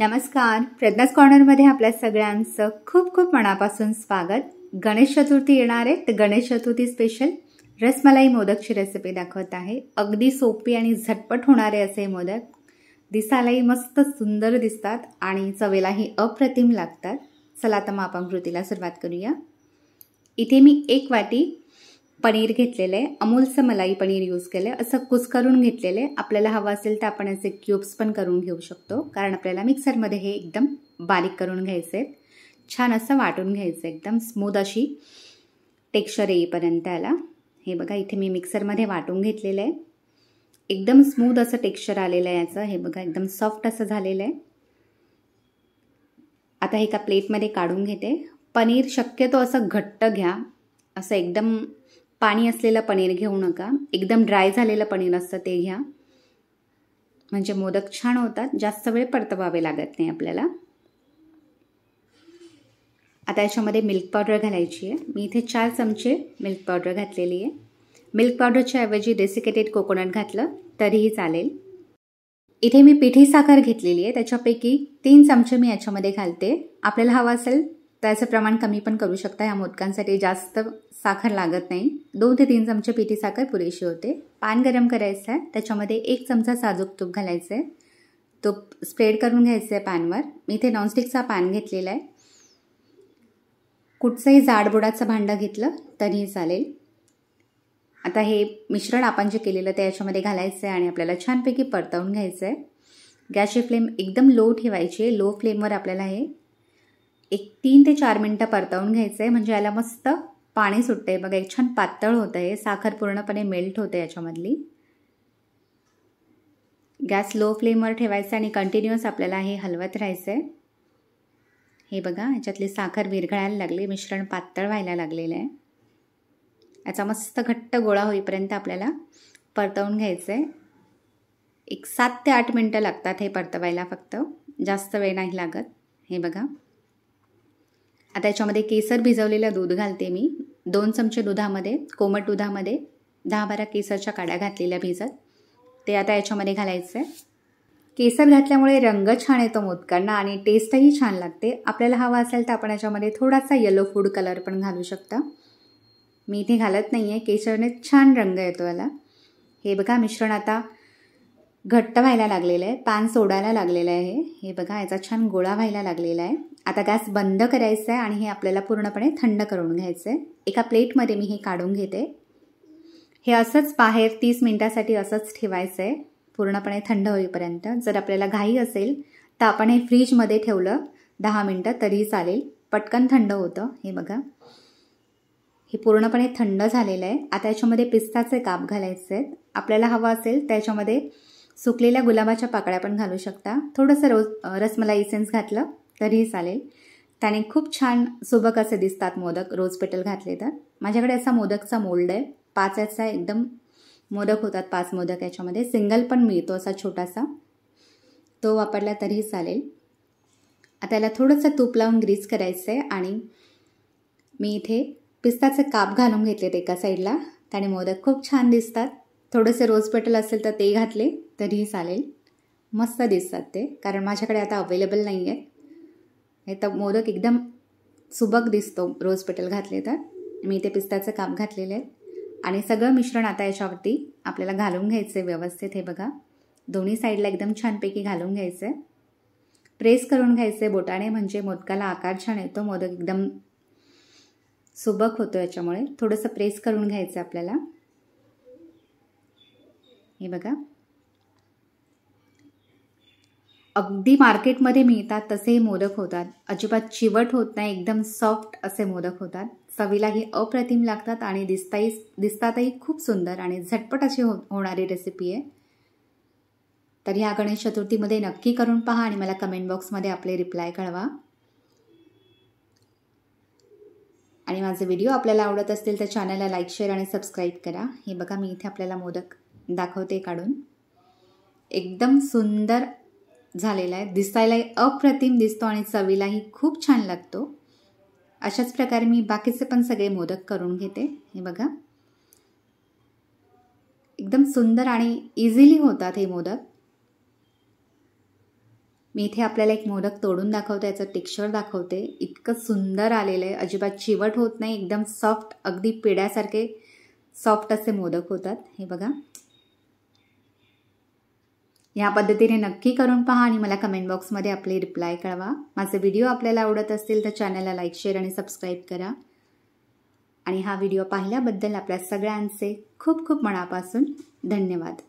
नमस्कार प्रज्ञास कॉर्नरमध्ये आपल्या सगळ्यांचं खूप खूप मनापासून स्वागत गणेश चतुर्थी येणार आहे तर गणेश चतुर्थी स्पेशल रसमलाई मोदकची रेसिपी दाखवत आहे अगदी सोपी आणि झटपट होणारे असे मोदक दिसायलाही मस्त सुंदर दिसतात आणि चवेलाही अप्रतिम लागतात चला तर मग आपण कृतीला सुरुवात करूया इथे मी एक वाटी पनीर घेतलेलं आहे अमूलचं मलाई पनीर यूज केलं आहे असं कुस करून घेतलेलं आहे आपल्याला हवं असेल तर आपण असे क्यूब्स पण करून घेऊ शकतो कारण आपल्याला मिक्सरमध्ये हे एकदम बारीक करून घ्यायचं आहेत छान असं वाटून घ्यायचं एकदम स्मूद अशी टेक्स्चर येईपर्यंत याला हे बघा इथे मी मिक्सरमध्ये वाटून घेतलेलं आहे एकदम स्मूद असं टेक्स्चर आलेलं आहे याचं हे बघा एकदम सॉफ्ट असं झालेलं आहे आता एका प्लेटमध्ये काढून घेते पनीर शक्यतो असं घट्ट घ्या असं एकदम पाणी असलेलं पनीर घेऊ नका एकदम ड्राय झालेलं पनीर असतं ते घ्या म्हणजे मोदक छान होतात जास्त वेळ परतवावे लागत नाही आपल्याला आता याच्यामध्ये मिल्क पावडर घालायची आहे मी इथे चार चमचे मिल्क पावडर घातलेली आहे मिल्क पावडरच्या ऐवजी डेसिकेटेड कोकोनट घातलं तरीही चालेल इथे मी पिठी साखर घेतलेली आहे त्याच्यापैकी तीन चमचे मी याच्यामध्ये घालते आपल्याला हवा असेल त्याचं प्रमाण कमी पण करू शकता ह्या मोदकांसाठी जास्त साखर लागत नाही दोन ते तीन चमचे पिठी साखर पुरेशी होते पान गरम करायचं आहे त्याच्यामध्ये एक चमचा साजूक तूप घालायचं आहे तूप स्प्रेड करून घ्यायचं आहे पॅनवर मी इथे नॉनस्टिकचा पॅन घेतलेला आहे कुठचंही जाडबुडाचं भांडं घेतलं तरीही चालेल आता हे मिश्रण आपण जे केलेलं ते याच्यामध्ये घालायचं आहे आणि आपल्याला छानपैकी परतवून घ्यायचं आहे गॅसची फ्लेम एकदम लो ठेवायची आहे लो फ्लेमवर आपल्याला हे एक तीन ते चार मिनटं परतवून घ्यायचं आहे म्हणजे याला मस्त पाणी सुटतं आहे बघा एक छान पातळ होतं आहे साखर पूर्णपणे मेल्ट होते याच्यामधली गॅस लो फ्लेमवर ठेवायचा आणि कंटिन्युअस आपल्याला हे हलवत राहायचं आहे हे बघा याच्यातली साखर विरघळायला लागली मिश्रण पातळ व्हायला लागलेलं आहे याचा मस्त घट्ट गोळा होईपर्यंत आपल्याला परतवून घ्यायचं आहे एक सात ते आठ मिनटं लागतात हे परतवायला फक्त जास्त वेळ नाही लागत हे बघा आता याच्यामध्ये केसर भिजवलेलं दूध घालते मी दोन चमचे दुधामध्ये कोमट दुधामध्ये दहा बारा केसरच्या काड्या घातलेल्या भिजत ते आता याच्यामध्ये घालायचं आहे केसर घातल्यामुळे रंग छान येतो मोदकांना आणि टेस्टही छान लागते आपल्याला हवा असेल तर आपण याच्यामध्ये थोडासा येलो फूड कलर पण घालू शकता मी इथे घालत नाही आहे केसरने छान रंग येतो याला हे बघा मिश्रण आता घट्ट व्हायला लागलेलं आहे पान सोडायला लागलेलं आहे हे बघा याचा छान गोळा व्हायला लागलेला आहे आता गॅस बंद करायचा आहे आणि हे आपल्याला पूर्णपणे थंड करून घ्यायचं आहे एका प्लेटमध्ये मी हे काढून घेते हे असंच बाहेर तीस मिनटासाठी असंच ठेवायचं आहे पूर्णपणे थंड होईपर्यंत जर आपल्याला घाई असेल तर आपण हे फ्रीजमध्ये ठेवलं दहा मिनटं तरी चालेल पटकन थंड होतं हे बघा हे पूर्णपणे थंड झालेलं आहे आता याच्यामध्ये पिस्ताचे काप घालायचे आहेत आपल्याला हवं असेल त्याच्यामध्ये सुकलेल्या गुलाबाच्या पाकळ्या पण घालू शकता थोडंसं रोज रसमलाई इसेन्स घातलं तरीही चालेल त्याने खूप छान सुबक असे दिसतात मोदक रोज पेटल घातले तर माझ्याकडे असा मोदकचा मोल्ड आहे पाच याचा एकदम मोदक होतात पाच मोदक याच्यामध्ये सिंगल पण मिळतो असा छोटासा तो वापरला तरीही चालेल आता याला थोडंसं तूप लावून ग्रीस करायचं आहे आणि मी इथे पिस्ताचे काप घालून घेतलेत एका साईडला त्याने मोदक खूप छान दिसतात थोडेसे रोज पेटल असेल तर ते घातले तरीही चालेल मस्त दिसतात ते कारण माझ्याकडे आता अवेलेबल नाही आहेत हे तर मोदक एकदम सुबक दिसतो रोज पेटल घातले तर मी ते पिस्ताचं काप घातलेले आहेत आणि सगळं मिश्रण आता याच्यावरती आपल्याला घालून घ्यायचं आहे व्यवस्थित हे बघा दोन्ही साईडला एकदम छानपैकी घालून घ्यायचं आहे प्रेस करून घ्यायचं आहे बोटाने म्हणजे मोदकाला आकार छान येतो मोदक एकदम सुबक होतो याच्यामुळे थोडंसं प्रेस करून घ्यायचं आपल्याला हे बघा अगदी मार्केटमध्ये मिळतात तसेही मोदक होतात अजिबात चिवट होत नाही एकदम सॉफ्ट असे मोदक होतात चवीलाही अप्रतिम लागतात आणि दिसताही दिसतातही खूप सुंदर आणि झटपट अशी हो होणारी रेसिपी आहे तर ह्या गणेश चतुर्थीमध्ये नक्की करून पहा आणि मला कमेंट बॉक्समध्ये आपले रिप्लाय कळवा आणि माझे व्हिडिओ आपल्याला आवडत असतील तर चॅनलला लाईक शेअर आणि सबस्क्राईब करा हे बघा मी इथे आपल्याला मोदक दाखवते काढून एकदम सुंदर झालेला आहे दिसायलाही अप्रतिम दिसतो आणि चवीलाही खूप छान लागतो अशाच प्रकारे मी बाकीचे पण सगळे मोदक करून घेते हे बघा एकदम सुंदर आणि इझिली होतात हे मोदक मी इथे आपल्याला एक मोदक तोडून दाखवते याचं टेक्स्चर दाखवते इतकं सुंदर आलेलं आहे अजिबात चिवट होत नाही एकदम सॉफ्ट अगदी पिढ्यासारखे सॉफ्ट असे मोदक होतात हे बघा या पद्धतीने नक्की करून पहा आणि मला कमेंट बॉक्समध्ये आपले रिप्लाय कळवा माझे व्हिडिओ आपल्याला आवडत असतील तर चॅनलला लाईक शेअर आणि सबस्क्राईब करा आणि हा व्हिडिओ पाहिल्याबद्दल आपल्या सगळ्यांचे खूप खूप मनापासून धन्यवाद